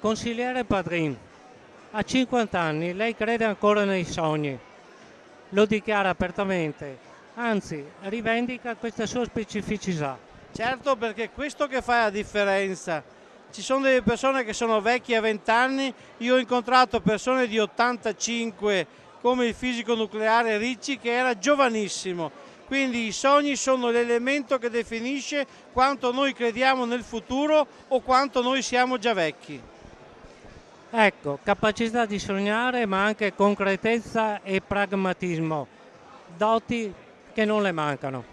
Consigliere Padrin, a 50 anni lei crede ancora nei sogni, lo dichiara apertamente, anzi rivendica questa sua specificità. Certo perché questo che fa la differenza, ci sono delle persone che sono vecchie a 20 anni, io ho incontrato persone di 85 come il fisico nucleare Ricci che era giovanissimo, quindi i sogni sono l'elemento che definisce quanto noi crediamo nel futuro o quanto noi siamo già vecchi. Ecco, capacità di sognare ma anche concretezza e pragmatismo, doti che non le mancano.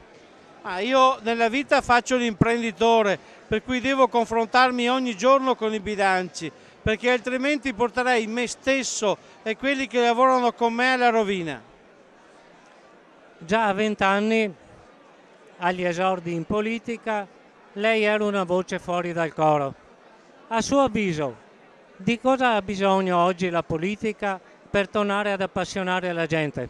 Ah, io nella vita faccio l'imprenditore, per cui devo confrontarmi ogni giorno con i bilanci, perché altrimenti porterei me stesso e quelli che lavorano con me alla rovina. Già a vent'anni, agli esordi in politica, lei era una voce fuori dal coro. A suo avviso, di cosa ha bisogno oggi la politica per tornare ad appassionare la gente?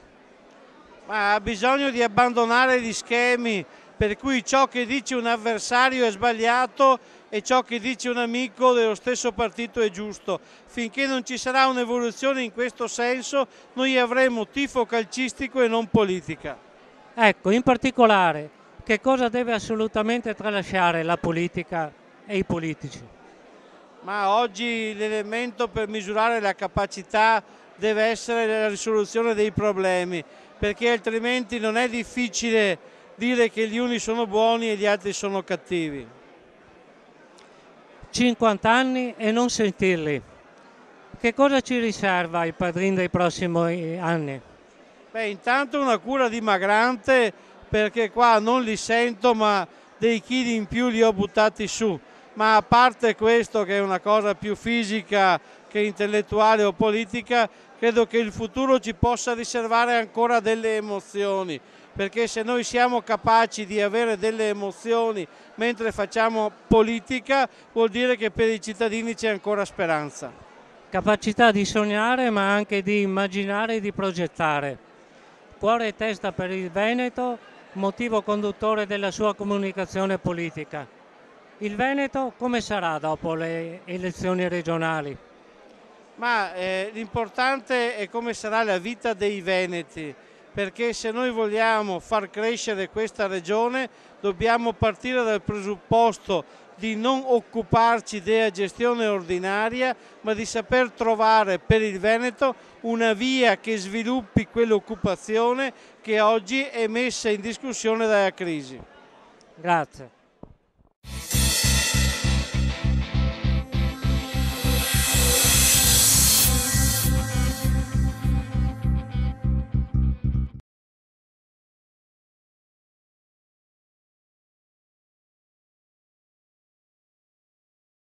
Ma ha bisogno di abbandonare gli schemi per cui ciò che dice un avversario è sbagliato e ciò che dice un amico dello stesso partito è giusto. Finché non ci sarà un'evoluzione in questo senso noi avremo tifo calcistico e non politica. Ecco, in particolare, che cosa deve assolutamente tralasciare la politica e i politici? ma oggi l'elemento per misurare la capacità deve essere la risoluzione dei problemi, perché altrimenti non è difficile dire che gli uni sono buoni e gli altri sono cattivi. 50 anni e non sentirli. Che cosa ci riserva il padrino dei prossimi anni? Beh, intanto una cura dimagrante perché qua non li sento ma dei chili in più li ho buttati su ma a parte questo che è una cosa più fisica che intellettuale o politica, credo che il futuro ci possa riservare ancora delle emozioni, perché se noi siamo capaci di avere delle emozioni mentre facciamo politica vuol dire che per i cittadini c'è ancora speranza. Capacità di sognare ma anche di immaginare e di progettare. Cuore e testa per il Veneto, motivo conduttore della sua comunicazione politica. Il Veneto come sarà dopo le elezioni regionali? Ma eh, l'importante è come sarà la vita dei Veneti, perché se noi vogliamo far crescere questa regione dobbiamo partire dal presupposto di non occuparci della gestione ordinaria, ma di saper trovare per il Veneto una via che sviluppi quell'occupazione che oggi è messa in discussione dalla crisi. Grazie.